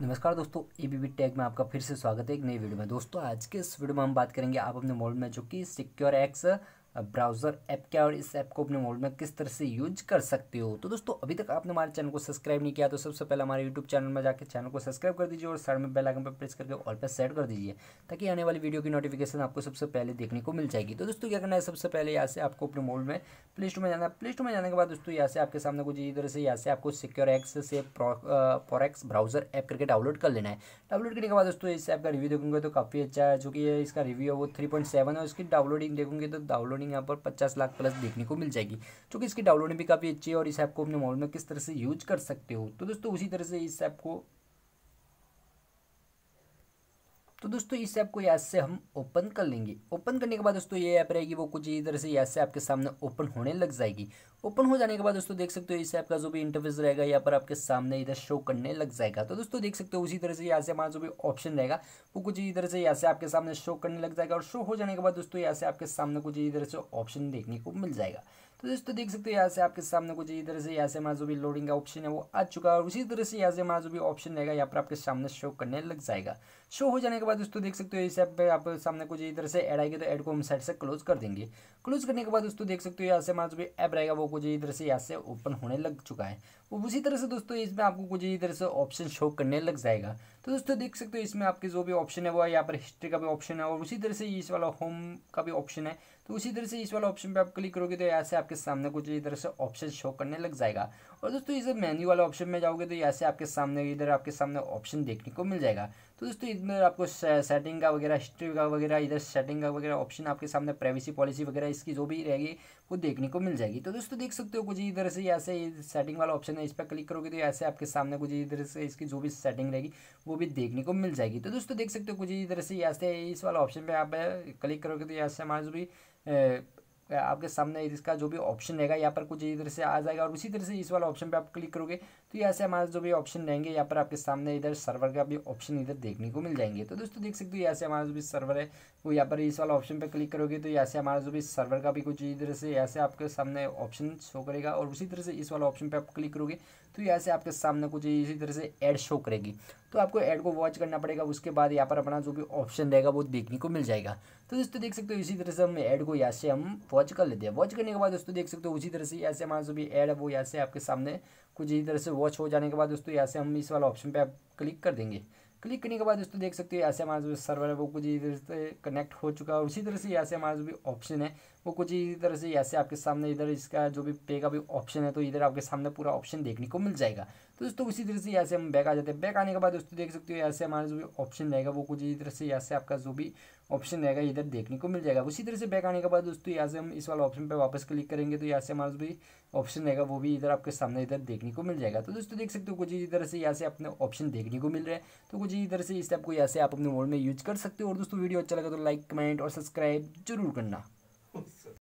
नमस्कार दोस्तों A B tag में आपका फिर से स्वागत है एक नई वीडियो में दोस्तों आज के इस वीडियो में हम बात करेंगे आप अपने मोबाइल में जो कि सिक्योर एक्स ब्राउज़र ऐप क्या और इस ऐप को अपने मोबाइल में किस तरह से यूज कर सकते हो तो दोस्तों अभी तक आपने हमारे चैनल को सब्सक्राइब नहीं किया तो सबसे पहले हमारे यूट्यूब चैनल में जाकर चैनल को सब्सक्राइब कर दीजिए और साइड में बेल आइकन पर प्रेस करके ऑल पर सेट कर दीजिए ताकि आने वाली वीडियो की नोटिफिकेशन आपको सबसे पहले देखने को मिल जाएगी तो दोस्तों क्या करना है सबसे पहले यहाँ से आपको अपने मोबाइल में प्ले स्टोर में जाना है प्ले स्टोर में जाने के बाद दोस्तों यहाँ से आपके सामने कुछ इसी तरह से यहाँ से आपको सिक्योर एक्स से फॉरेक्स ब्राउजर ऐप करके डाउनलोड कर लेना है डाउनलोड करने के बाद दोस्तों इस ऐप का तो अच्छा रिव्यू देखूंगे तो काफ़ी अच्छा है जो कि इसका रिव्यू है वो थ्री पॉइंट सेवन है उसकी डाउनलोडिंग देखूंगे तो डाउनलोडिंग अर्निंग यहाँ पर पचास लाख प्लस देखने को मिल जाएगी क्योंकि इसकी डाउनलोडिंग भी काफ़ी अच्छी है और इस ऐप को अपने मोबाइल में किस तरह से यूज कर सकते हो तो दोस्तों उसी तरह से इस ऐप को तो दोस्तों इस ऐप को यहाँ से हम ओपन कर लेंगे ओपन करने के बाद दोस्तों ये ऐप रहेगी वो कुछ इधर से यहाँ से आपके सामने ओपन होने लग जाएगी ओपन हो जाने के बाद दोस्तों देख सकते हो इस ऐप का जो भी इंटरफेस रहेगा यहाँ पर आपके सामने इधर शो करने लग जाएगा तो दोस्तों देख सकते हो उसी तरह से यहाँ से हमारा जो भी ऑप्शन रहेगा वो कुछ इधर से यहाँ से आपके सामने शो करने लग जाएगा और शो हो जाने के बाद दोस्तों यहाँ से आपके सामने कुछ इधर से ऑप्शन देखने को मिल जाएगा तो दोस्तों देख सकते हो यहाँ से आपके सामने कुछ इस तरह से यहाँ से हमारा जो भी लोडिंग का ऑप्शन है वो आ चुका है और उसी तरह से यहाँ से हमारा जो भी ऑप्शन रहेगा यहाँ पर आपके सामने शो करने लग जाएगा शो हो जाने के बाद दोस्तों देख सकते हो इस ऐप पे आप सामने कुछ इस तरह से ऐड आएगी तो ऐड को हम साइड से क्लोज कर देंगे क्लोज करने के बाद दोस्तों देख सकते हो यहाँ से हमारा जो भी ऐप रहेगा वो कुछ इधर तरह से यहाँ से ओपन होने लग चुका है उसी तरह से दोस्तों इसमें आपको कुछ इधर तरह से ऑप्शन शो करने लग जाएगा तो दोस्तों देख सकते हो इसमें आपके जो भी ऑप्शन है वो है यहाँ पर हिस्ट्री का भी ऑप्शन है और उसी तरह से इस वाला होम का भी ऑप्शन है तो उसी तरह से इस वाला ऑप्शन पे आप क्लिक करोगे तो यहाँ से आपके सामने कुछ इधर से ऑप्शन शो करने लग जाएगा और दोस्तों इधर मेन्यू वाले ऑप्शन में जाओगे तो ऐसे आपके सामने इधर आपके सामने ऑप्शन देखने को मिल जाएगा तो दोस्तों इधर आपको सेटिंग का वगैरह हिस्ट्री का वगैरह इधर सेटिंग का वगैरह ऑप्शन आपके सामने प्राइवेसी पॉलिसी वगैरह इसकी जो भी रहेगी वो देखने को मिल जाएगी तो दोस्तों देख सकते हो कुछ इधर से ऐसे सेटिंग वाला ऑप्शन है इस पर क्लिक करोगे तो ऐसे आपके सामने कुछ इधर से इसकी जो भी सेटिंग रहेगी वो भी देखने को मिल जाएगी तो दोस्तों देख सकते हो कुछ इधर से ऐसे इस वाला ऑप्शन पर आप क्लिक करोगे तो ऐसे हमारा जो भी आपके सामने इसका जो भी ऑप्शन रहेगा यहाँ पर कुछ इधर से आ जाएगा और उसी तरह से इस वाला ऑप्शन पे आप क्लिक करोगे तो यहाँ से हमारे जो भी ऑप्शन रहेंगे यहाँ पर आपके सामने इधर सर्वर का भी ऑप्शन इधर देखने को मिल जाएंगे तो दोस्तों देख सकते हो यहाँ से हमारा जो भी सर्वर है वो यहाँ पर इस वाला ऑप्शन पर क्लिक करोगे तो यहाँ से हमारा जो भी सर्वर का भी कुछ इधर से यहाँ से आपके सामने ऑप्शन शो करेगा और उसी तरह से इस वाला ऑप्शन पर आप क्लिक करोगे तो यहाँ से आपके सामने कुछ इसी तरह से एड शो करेगी तो आपको एड को वॉच करना पड़ेगा उसके बाद यहाँ पर अपना जो भी ऑप्शन रहेगा वो देखने को मिल जाएगा तो दोस्तों देख सकते हो इसी तरह से हम ऐड को यहाँ से हम वॉच कर लेते हैं वॉच करने के बाद दोस्तों देख सकते हो उसी तरह से ऐसे हमारा जो भी एड है वो यहाँ से आपके सामने कुछ इसी तरह से वॉच हो जाने के बाद दोस्तों यहाँ से हम इस वाला ऑप्शन पर आप क्लिक कर देंगे क्लिक करने के बाद दोस्तों देख सकते हो ऐसे हमारा जो सर्वर है वो कुछ इसी तरह से कनेक्ट हो चुका है उसी तरह से यहाँ से हमारा जो भी ऑप्शन है वो कुछ इसी तरह से यहाँ से आपके सामने इधर इसका जो भी पे का भी ऑप्शन है तो इधर आपके सामने पूरा ऑप्शन देखने को मिल जाएगा तो दोस्तों उसी तरह से यहाँ से हम बैक आ जाते हैं बैक आने के बाद दोस्तों देख सकते हो ऐसे हमारा जो भी ऑप्शन रहेगा वो कुछ इसी तरह से यहाँ से आपका जो भी ऑप्शन रहेगा इधर देखने को मिल जाएगा उसी तरह से बैक आने के बाद दोस्तों यहाँ से हम इस वाले ऑप्शन पर वापस क्लिक करेंगे तो यहाँ से हमारा भी ऑप्शन रहेगा वो भी इधर आपके सामने इधर देखने को मिल जाएगा तो दोस्तों देख सकते हो कुछ इसी तरह से यहाँ से अपने ऑप्शन देखने को मिल रहा है तो कुछ इसी तरह से इस टाइप को यहाँ से आप अपने मोड में यूज कर सकते हो और दोस्तों वीडियो अच्छा लगा तो लाइक कमेंट और सब्सक्राइब जरूर करना